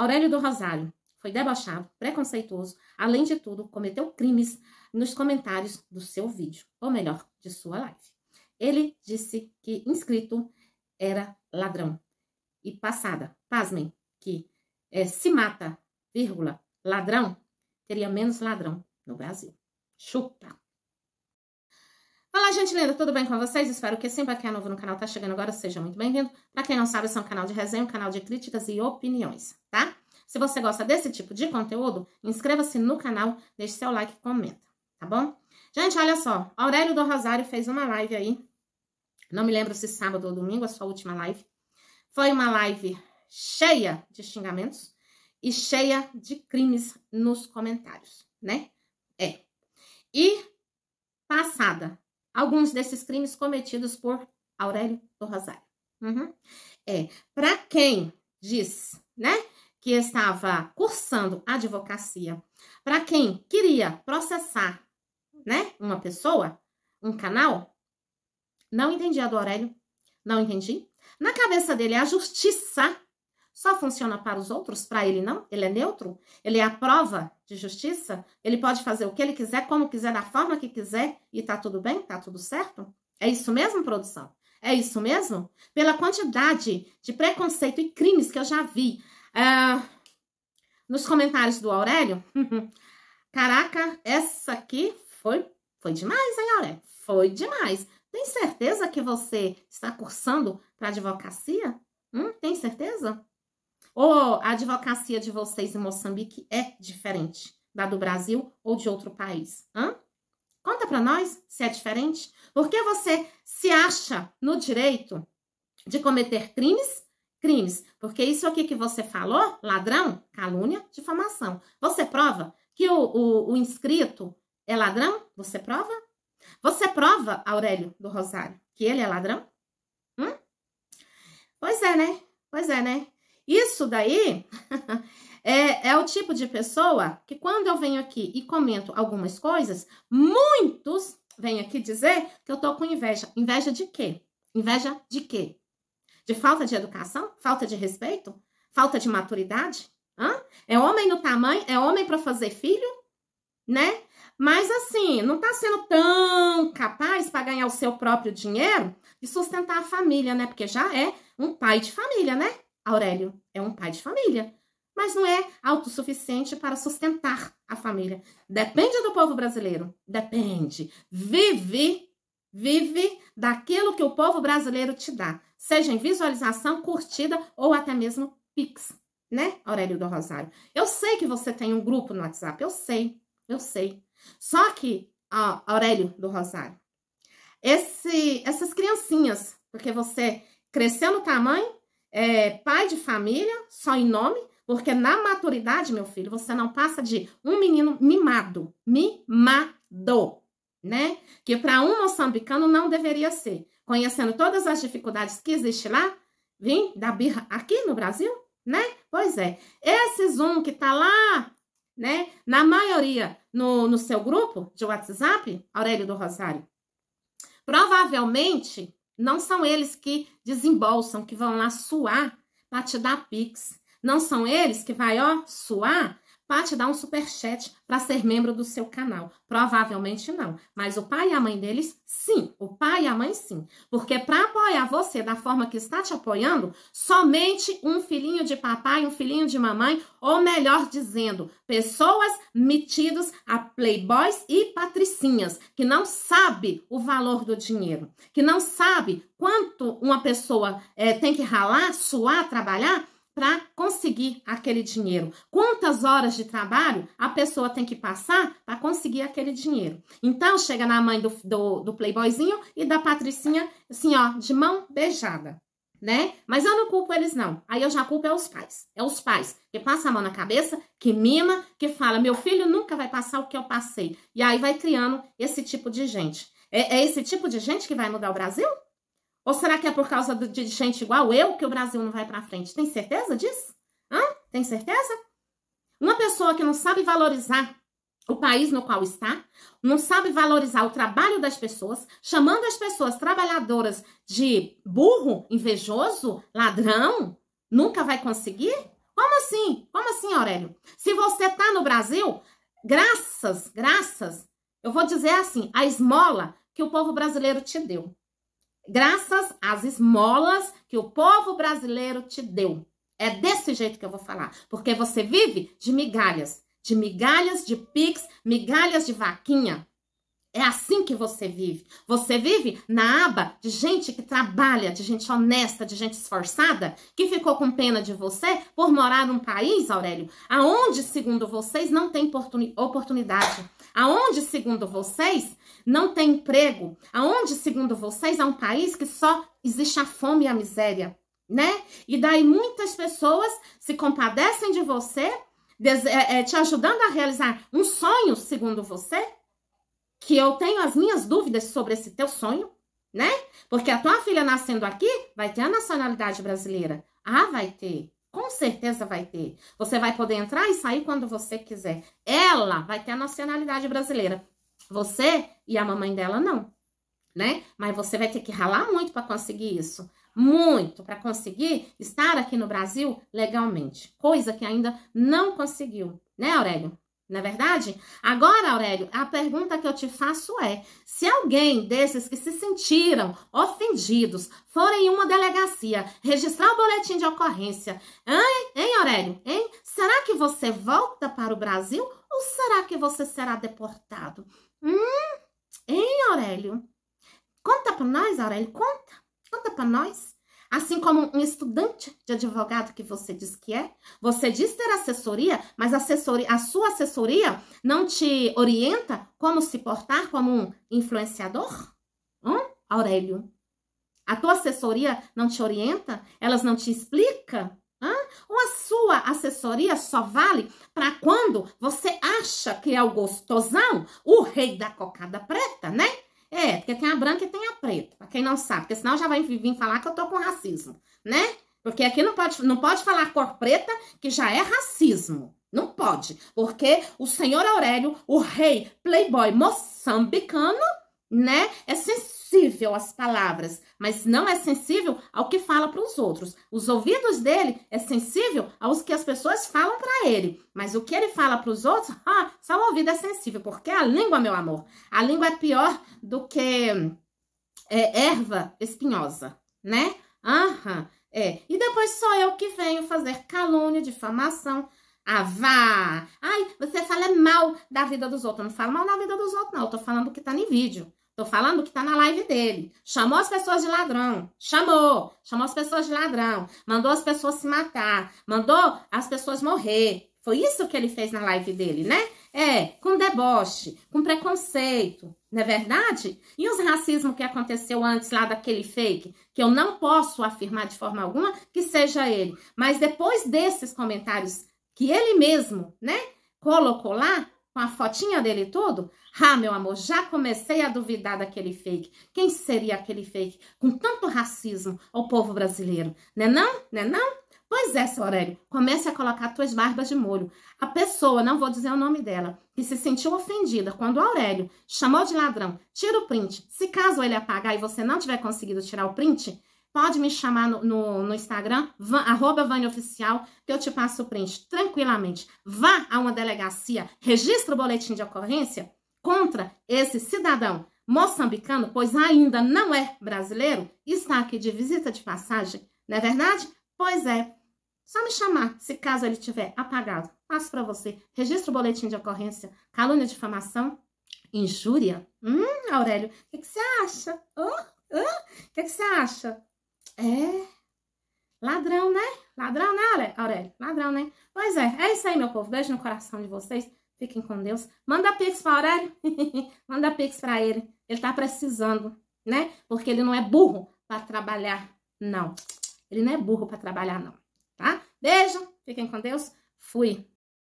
Aurélio do Rosário foi debochado, preconceituoso, além de tudo, cometeu crimes nos comentários do seu vídeo, ou melhor, de sua live. Ele disse que inscrito era ladrão. E passada, pasmem, que é, se mata, vírgula, ladrão, teria menos ladrão no Brasil. Chupa! Olá, gente linda, tudo bem com vocês? Espero que sim. Para quem é novo no canal, tá chegando agora, seja muito bem-vindo. Para quem não sabe, esse é um canal de resenha, um canal de críticas e opiniões, tá? Se você gosta desse tipo de conteúdo, inscreva-se no canal, deixe seu like e comenta, tá bom? Gente, olha só, Aurélio do Rosário fez uma live aí, não me lembro se sábado ou domingo, a sua última live. Foi uma live cheia de xingamentos e cheia de crimes nos comentários, né? É. E passada alguns desses crimes cometidos por Aurélio do Rosário. Uhum. É, para quem diz, né, que estava cursando advocacia, para quem queria processar, né, uma pessoa, um canal, não entendi a do Aurélio, não entendi. Na cabeça dele, a justiça só funciona para os outros, para ele não? Ele é neutro? Ele é a prova de justiça? Ele pode fazer o que ele quiser, como quiser, da forma que quiser e tá tudo bem? Tá tudo certo? É isso mesmo, produção? É isso mesmo? Pela quantidade de preconceito e crimes que eu já vi uh, nos comentários do Aurélio. Caraca, essa aqui foi, foi demais, hein, Aurélio? Foi demais. Tem certeza que você está cursando para advocacia? Hum, tem certeza? Ou a advocacia de vocês em Moçambique é diferente da do Brasil ou de outro país? Hã? Conta para nós se é diferente. Por que você se acha no direito de cometer crimes? Crimes, porque isso aqui que você falou, ladrão, calúnia, difamação. Você prova que o, o, o inscrito é ladrão? Você prova? Você prova, Aurélio do Rosário, que ele é ladrão? Hum? Pois é, né? Pois é, né? Isso daí é, é o tipo de pessoa que quando eu venho aqui e comento algumas coisas, muitos vêm aqui dizer que eu tô com inveja. Inveja de quê? Inveja de quê? De falta de educação? Falta de respeito? Falta de maturidade? Hã? É homem no tamanho? É homem para fazer filho? Né? Mas assim, não tá sendo tão capaz para ganhar o seu próprio dinheiro e sustentar a família, né? Porque já é um pai de família, né? Aurélio é um pai de família, mas não é autossuficiente para sustentar a família. Depende do povo brasileiro, depende. Vive, vive daquilo que o povo brasileiro te dá, seja em visualização, curtida ou até mesmo pix, né, Aurélio do Rosário? Eu sei que você tem um grupo no WhatsApp, eu sei, eu sei. Só que, ó, Aurélio do Rosário, esse, essas criancinhas, porque você cresceu no tamanho é, pai de família, só em nome, porque na maturidade, meu filho, você não passa de um menino mimado, mimado, né? Que para um moçambicano não deveria ser. Conhecendo todas as dificuldades que existem lá, vim da birra aqui no Brasil, né? Pois é. Esse Zoom que tá lá, né? Na maioria no, no seu grupo de WhatsApp, Aurélio do Rosário, provavelmente não são eles que desembolsam, que vão lá suar para te dar pix. Não são eles que vai, ó, suar Pati, dá um super chat para ser membro do seu canal. Provavelmente não, mas o pai e a mãe deles, sim. O pai e a mãe, sim. Porque para apoiar você da forma que está te apoiando, somente um filhinho de papai, um filhinho de mamãe, ou melhor dizendo, pessoas metidas a playboys e patricinhas, que não sabe o valor do dinheiro, que não sabe quanto uma pessoa é, tem que ralar, suar, trabalhar para conseguir aquele dinheiro. Quantas horas de trabalho a pessoa tem que passar para conseguir aquele dinheiro? Então, chega na mãe do, do, do playboyzinho e da patricinha, assim, ó, de mão beijada né? Mas eu não culpo eles, não. Aí eu já culpo é os pais. É os pais que passa a mão na cabeça, que mima, que fala: meu filho nunca vai passar o que eu passei. E aí vai criando esse tipo de gente. É, é esse tipo de gente que vai mudar o Brasil? Ou será que é por causa de gente igual eu que o Brasil não vai para frente? Tem certeza disso? Hã? Tem certeza? Uma pessoa que não sabe valorizar o país no qual está, não sabe valorizar o trabalho das pessoas, chamando as pessoas trabalhadoras de burro, invejoso, ladrão, nunca vai conseguir? Como assim? Como assim, Aurélio? Se você tá no Brasil, graças, graças, eu vou dizer assim, a esmola que o povo brasileiro te deu graças às esmolas que o povo brasileiro te deu. É desse jeito que eu vou falar, porque você vive de migalhas, de migalhas de pix, migalhas de vaquinha. É assim que você vive. Você vive na aba de gente que trabalha, de gente honesta, de gente esforçada, que ficou com pena de você por morar num país, Aurélio, aonde, segundo vocês, não tem oportunidade Aonde, segundo vocês, não tem emprego? Aonde, segundo vocês, é um país que só existe a fome e a miséria, né? E daí muitas pessoas se compadecem de você, é, é, te ajudando a realizar um sonho, segundo você, que eu tenho as minhas dúvidas sobre esse teu sonho, né? Porque a tua filha nascendo aqui vai ter a nacionalidade brasileira. Ah, vai ter. Com certeza vai ter. Você vai poder entrar e sair quando você quiser. Ela vai ter a nacionalidade brasileira. Você e a mamãe dela não, né? Mas você vai ter que ralar muito para conseguir isso. Muito para conseguir estar aqui no Brasil legalmente, coisa que ainda não conseguiu, né, Aurélio? Não é verdade? Agora, Aurélio, a pergunta que eu te faço é: se alguém desses que se sentiram ofendidos forem em uma delegacia registrar o boletim de ocorrência, hein, hein Aurélio? Hein? Será que você volta para o Brasil ou será que você será deportado? Hum, hein, Aurélio? Conta para nós, Aurélio, conta. Conta para nós. Assim como um estudante de advogado que você diz que é, você diz ter assessoria, mas assessoria, a sua assessoria não te orienta como se portar como um influenciador? Hum? Aurélio, a tua assessoria não te orienta? Elas não te explicam? Hã? Ou a sua assessoria só vale para quando você acha que é o gostosão, o rei da cocada preta, né? É, porque tem a branca e tem a preta, pra quem não sabe, porque senão já vai vir falar que eu tô com racismo, né? Porque aqui não pode, não pode falar cor preta, que já é racismo. Não pode, porque o senhor Aurélio, o rei playboy moçambicano, né, é censura sensível às palavras, mas não é sensível ao que fala para os outros. Os ouvidos dele é sensível aos que as pessoas falam para ele, mas o que ele fala para os outros, ah, só o ouvido é sensível, porque é a língua, meu amor, a língua é pior do que é, erva espinhosa, né? Aham, é. E depois sou eu que venho fazer calúnia, difamação, ah, vá! Ai, você fala mal da vida dos outros. Eu não falo mal da vida dos outros, não. Eu tô falando que tá no vídeo. Tô falando que tá na live dele. Chamou as pessoas de ladrão. Chamou. Chamou as pessoas de ladrão. Mandou as pessoas se matar. Mandou as pessoas morrer. Foi isso que ele fez na live dele, né? É, com deboche, com preconceito, não é verdade? E os racismo que aconteceu antes lá daquele fake, que eu não posso afirmar de forma alguma que seja ele. Mas depois desses comentários que ele mesmo, né, colocou lá, com a fotinha dele todo? Ah, meu amor, já comecei a duvidar daquele fake. Quem seria aquele fake com tanto racismo ao povo brasileiro? Né não? Né não? Pois é, seu Aurélio, comece a colocar tuas barbas de molho. A pessoa, não vou dizer o nome dela, que se sentiu ofendida quando o Aurélio chamou de ladrão, tira o print. Se caso ele apagar e você não tiver conseguido tirar o print, Pode me chamar no, no, no Instagram, van, arroba que eu te passo o print tranquilamente. Vá a uma delegacia, registre o boletim de ocorrência contra esse cidadão moçambicano, pois ainda não é brasileiro, está aqui de visita de passagem, não é verdade? Pois é. Só me chamar, se caso ele tiver apagado. Passo para você. Registra o boletim de ocorrência, calúnia, difamação, injúria. Hum, Aurélio, o que, que, você acha? O oh, oh, que, que você acha? É. Ladrão, né? Ladrão, né, Aurélio? Ladrão, né? Pois é, é isso aí, meu povo. Beijo no coração de vocês. Fiquem com Deus. Manda pix para Aurélio. Manda pix para ele. Ele tá precisando, né? Porque ele não é burro para trabalhar, não. Ele não é burro para trabalhar, não. Tá? Beijo. Fiquem com Deus. Fui.